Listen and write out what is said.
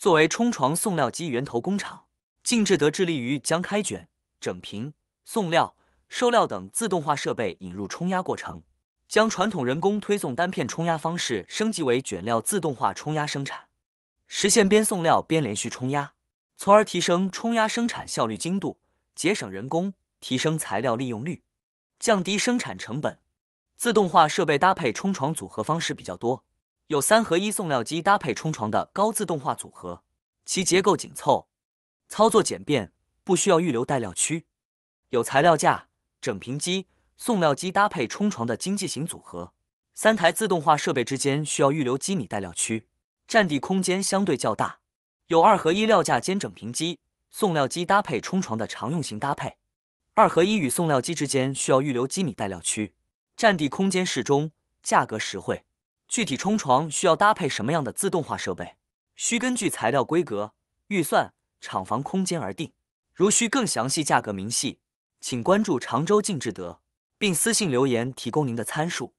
作为冲床送料机源头工厂，静智德致力于将开卷、整平、送料、收料等自动化设备引入冲压过程，将传统人工推送单片冲压方式升级为卷料自动化冲压生产，实现边送料边连续冲压，从而提升冲压生产效率、精度，节省人工，提升材料利用率，降低生产成本。自动化设备搭配冲床组合方式比较多。有三合一送料机搭配冲床的高自动化组合，其结构紧凑，操作简便，不需要预留待料区；有材料架、整平机、送料机搭配冲床的经济型组合，三台自动化设备之间需要预留机米待料区，占地空间相对较大；有二合一料架兼整平机、送料机搭配冲床的常用型搭配，二合一与送料机之间需要预留机米待料区，占地空间适中，价格实惠。具体冲床需要搭配什么样的自动化设备，需根据材料规格、预算、厂房空间而定。如需更详细价格明细，请关注常州晋志德，并私信留言提供您的参数。